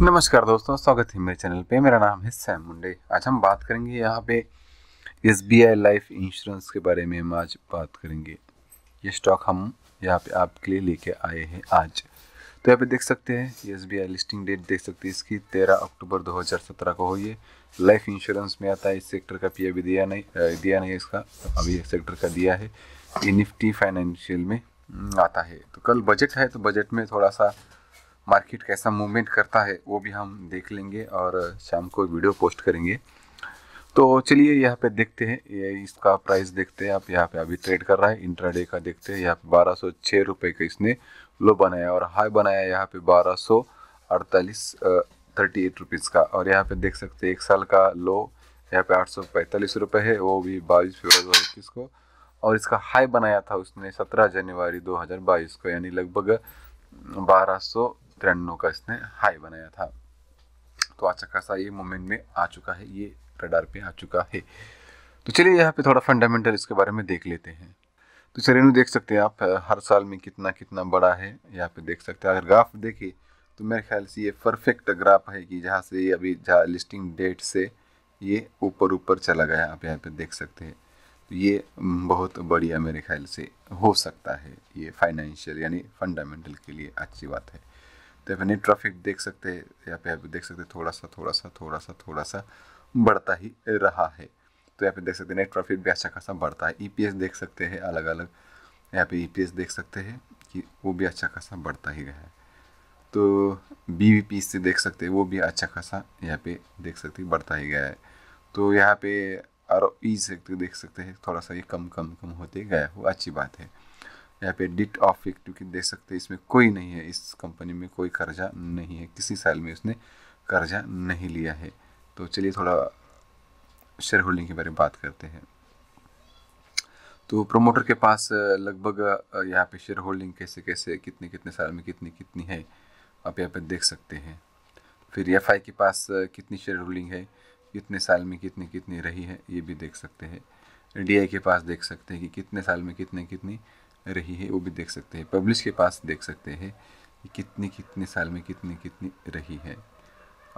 नमस्कार दोस्तों स्वागत है मेरे चैनल पे मेरा नाम है सैम मुंडे आज हम बात करेंगे यहाँ पे S B I life insurance के बारे में हम आज बात करेंगे ये स्टॉक हम यहाँ पे आपके लिए लेके आए हैं आज तो यहाँ पे देख सकते हैं S B I listing date देख सकते हैं इसकी तेरह अक्टूबर 2017 को हो ये लाइफ इंश्योरेंस में आता है इस सेक्टर का पी अभी दिया नहीं दिया नहीं इसका अभी इस सेक्टर का दिया है ये निफ्टी फाइनेंशियल में आता है तो कल बजट है तो बजट में थोड़ा सा मार्केट कैसा मूवमेंट करता है वो भी हम देख लेंगे और शाम को वीडियो पोस्ट करेंगे तो चलिए यहाँ पे देखते हैं ये इसका प्राइस देखते हैं आप यहाँ पे अभी ट्रेड कर रहा है इंट्राडे का देखते हैं यहाँ पे बारह सौ छः रुपये का इसने लो बनाया और हाई बनाया यहाँ पे बारह सौ अड़तालीस थर्टी एट रुपीज़ का और यहाँ पे देख सकते हैं एक साल का लो यहाँ पे आठ सौ पैंतालीस रुपये है वो भी बाईस फेबर दो इक्कीस को और इसका हाई बनाया था उसने सत्रह जनवरी दो हज़ार बाईस को यानी लगभग बारह सौ तिरानवे का इसने हाई बनाया था तो अच्छा खासा ये मोमेंट में आ चुका है ये रडार पे आ चुका है तो चलिए यहाँ पे थोड़ा फंडामेंटल इसके बारे में देख लेते हैं तो चलेनु देख सकते हैं आप हर साल में कितना कितना बड़ा है यहाँ पे देख सकते हैं अगर ग्राफ देखिए तो मेरे ख्याल से ये परफेक्ट ग्राफ है कि जहाँ से अभी जहाँ लिस्टिंग डेट से ये ऊपर ऊपर चला गया आप यहाँ पे देख सकते हैं तो ये बहुत बढ़िया मेरे ख्याल से हो सकता है ये फाइनेंशियल यानी फंडामेंटल के लिए अच्छी बात है तो अपन ट्रैफिक देख सकते हैं यहाँ पे देख सकते थोड़ा सा थोड़ा सा थोड़ा सा थोड़ा सा बढ़ता ही रहा है तो यहाँ पे देख सकते हैं ट्रैफिक भी अच्छा खासा बढ़ता है ई e देख सकते हैं अलग अलग यहाँ पे ई e देख सकते हैं कि वो भी अच्छा खासा बढ़ता ही गया है तो बी से देख सकते हैं वो भी अच्छा खासा यहाँ पे देख सकते हैं बढ़ता ही गया है तो यहाँ पे आर ई e देख सकते हैं थोड़ा सा ये कम कम कम होते गया वो अच्छी बात है यहाँ पे डिट ऑफ इक्विटी देख सकते हैं इसमें कोई नहीं है इस कंपनी में कोई कर्जा नहीं है किसी साल में उसने कर्जा नहीं लिया है तो चलिए थोड़ा शेयर होल्डिंग के बारे में बात करते हैं तो प्रोमोटर के पास लगभग यहाँ पे शेयर होल्डिंग कैसे कैसे कितने कितने साल में कितनी कितनी है आप यहाँ पे देख सकते हैं फिर एफ के पास कितनी शेयर होल्डिंग है कितने साल में कितनी कितनी रही है ये भी देख सकते हैं डी के पास देख सकते हैं कि कितने साल में कितने कितनी रही है वो भी देख सकते हैं पब्लिश के पास देख सकते हैं कि कितने कितने साल में कितनी कितनी रही है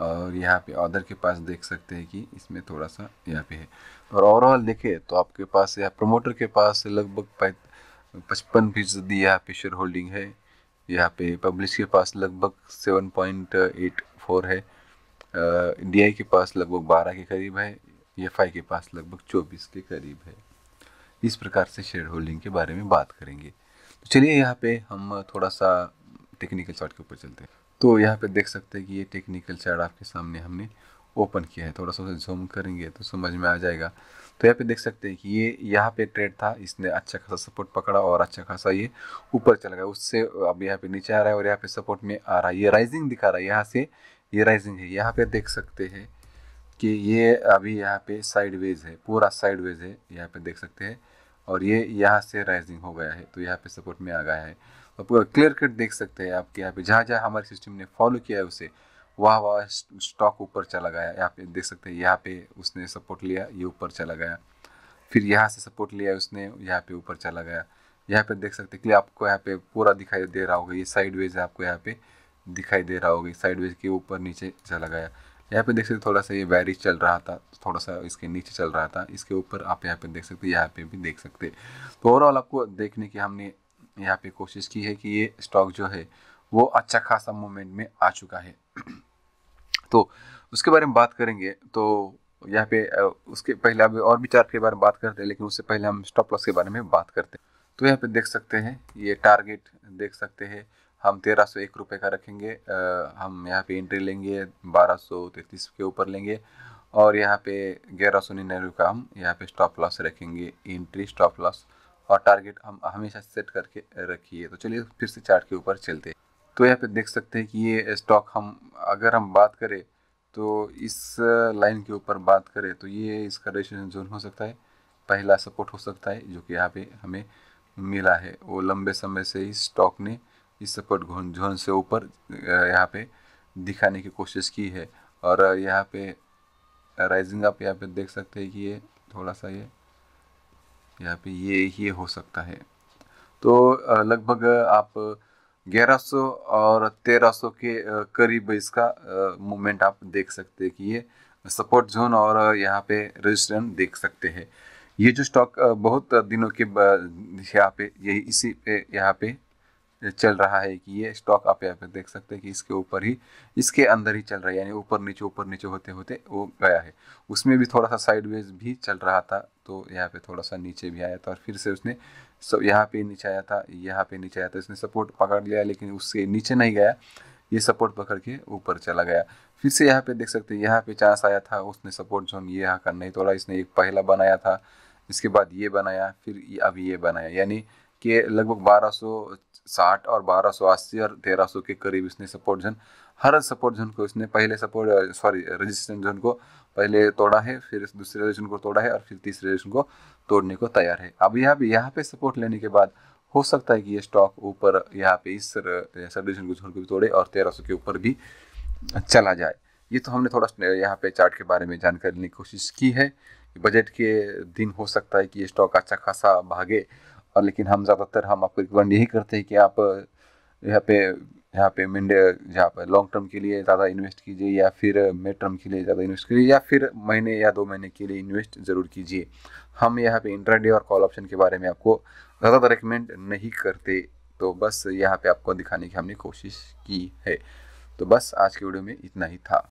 और यहाँ पे ऑर्डर के पास देख सकते हैं कि इसमें थोड़ा सा यहाँ पे है और ओवरऑल देखें तो आपके पास या प्रमोटर के पास लगभग पचपन फीसदी यहाँ पे शेयर होल्डिंग है यहाँ पे पब्लिश के पास लगभग सेवन पॉइंट एट फोर है डी के पास लगभग बारह के करीब है एफ के पास लगभग चौबीस के करीब है इस प्रकार से शेयर होल्डिंग के बारे में बात करेंगे तो चलिए यहाँ पे हम थोड़ा सा टेक्निकल चार्ट के ऊपर चलते हैं तो यहाँ पे देख सकते हैं कि ये टेक्निकल चार्ट आपके सामने हमने ओपन किया है थोड़ा सा उसे जूम करेंगे तो समझ में आ जाएगा तो यहाँ पे देख सकते हैं कि ये यहाँ पे ट्रेड था इसने अच्छा खासा सपोर्ट पकड़ा और अच्छा खासा ये ऊपर चला गया उससे अब यहाँ पे नीचे आ रहा है और यहाँ पे सपोर्ट में आ रहा है ये राइजिंग दिखा रहा है यहाँ से ये राइजिंग है यहाँ पे देख सकते हैं कि ये अभी यहाँ पे साइडवेज है पूरा साइडवेज है यहाँ पे देख सकते हैं और ये यहाँ से राइजिंग हो गया है तो यहाँ पे सपोर्ट में आ गया है तो पूरा क्लियर कट देख सकते हैं आपके यहाँ पे जहाँ जहाँ हमारे सिस्टम ने फॉलो किया है उसे वह वह स्टॉक ऊपर चला गया यहाँ पे देख सकते हैं यहाँ पे उसने सपोर्ट लिया ये ऊपर चला गया फिर यहाँ से सपोर्ट लिया उसने यहाँ पे ऊपर चला गया यहाँ पे देख सकते हैं कि आपको यहाँ पे पूरा दिखाई दे रहा होगा ये साइडवेज आपको यहाँ पे दिखाई दे रहा होगा साइडवेज के ऊपर नीचे चला गया यहाँ पे देख सकते थोड़ा सा ये वैरिज चल रहा था थोड़ा सा इसके नीचे चल रहा था इसके ऊपर आप यहाँ पे देख सकते यहाँ पे भी देख सकते तो ओवरऑल आपको देखने की हमने यहाँ पे कोशिश की है कि ये स्टॉक जो है वो अच्छा खासा मोमेंट में आ चुका है तो उसके बारे में बात करेंगे तो यहाँ पे उसके पहले अभी और भी चार्ट के बारे में बात करते हैं लेकिन उससे पहले हम स्टॉप लॉस के बारे में बात करते हैं तो यहाँ पे देख सकते हैं ये टारगेट देख सकते हैं हम तेरह सौ एक रुपये का रखेंगे आ, हम यहाँ पे एंट्री लेंगे बारह सौ तैंतीस के ऊपर लेंगे और यहाँ पे ग्यारह सौ निन्यानवे का हम यहाँ पे स्टॉप लॉस रखेंगे एंट्री स्टॉप लॉस और टारगेट हम हमेशा सेट करके रखिए तो चलिए फिर से चार्ट के ऊपर चलते तो यहाँ पे देख सकते हैं कि ये स्टॉक हम अगर हम बात करें तो इस लाइन के ऊपर बात करें तो ये इसका रेशन जोन हो सकता है पहला सपोर्ट हो सकता है जो कि यहाँ पे हमें मिला है वो लंबे समय से इस स्टॉक ने इस सपोर्ट जोन से ऊपर यहाँ पे दिखाने की कोशिश की है और यहाँ पे राइजिंग आप यहाँ पे देख सकते हैं कि ये थोड़ा सा ये यहाँ पे ये ये हो सकता है तो लगभग आप 1100 और 1300 के करीब इसका मूवमेंट आप देख सकते हैं कि ये सपोर्ट जोन और यहाँ पे रजिस्ट्रेशन देख सकते हैं ये जो स्टॉक बहुत दिनों के यहाँ पे यही इसी पे यहाँ पे चल रहा है कि ये स्टॉक आप यहाँ पे देख सकते हैं कि इसके ऊपर ही इसके अंदर ही चल रहा है यानी ऊपर नीचे ऊपर नीचे होते होते वो गया है उसमें भी थोड़ा सा साइडवेज भी चल रहा था तो यहाँ पे थोड़ा सा नीचे भी आया था और फिर से उसने सब यहाँ पे नीचे आया था यहाँ पे नीचे आया था इसने सपोर्ट पकड़ लिया लेकिन उससे नीचे नहीं गया ये सपोर्ट पकड़ के ऊपर चला गया फिर से यहाँ पे देख सकते हैं यहाँ पे चांस आया था उसने सपोर्ट जोन ये यहाँ का नहीं तोड़ा इसने एक पहला बनाया था इसके बाद ये बनाया फिर अभी ये बनाया यानी कि लगभग बारह साठ और बारह सौ अस्सी और तेरह सौ के करीब इसने सपोर्ट जोन हर सपोर्ट जोन को इसने पहले सपोर्ट सॉरी रजिस्ट्रेशन जोन को पहले तोड़ा है फिर दूसरे रेजिस्टेंस को तोड़ा है और फिर तीसरे रेजिस्टेंस को तोड़ने को तैयार है अब यहाँ भी यहाँ पे सपोर्ट लेने के बाद हो सकता है कि ये स्टॉक ऊपर यहाँ पे इस सब रेजिस्टेंस को छोड़ के भी तोड़े और तेरह सौ के ऊपर भी चला जाए ये तो हमने थोड़ा यहाँ पे चार्ट के बारे में जानकारी लेने की कोशिश की है बजट के दिन हो सकता है कि ये स्टॉक अच्छा खासा भागे और लेकिन हम ज़्यादातर हम आपको रिकमेंड यही करते हैं कि आप यहाँ पे यहाँ पे मिड यहाँ पर लॉन्ग टर्म के लिए ज़्यादा इन्वेस्ट कीजिए या फिर मिड टर्म के लिए ज़्यादा इन्वेस्ट कीजिए या फिर महीने या दो महीने के लिए इन्वेस्ट ज़रूर कीजिए हम यहाँ पे इंट्राडे और कॉल ऑप्शन के बारे में आपको ज़्यादा रिकमेंड नहीं करते तो बस यहाँ पे आपको दिखाने की हमने कोशिश की है तो बस आज के वीडियो में इतना ही था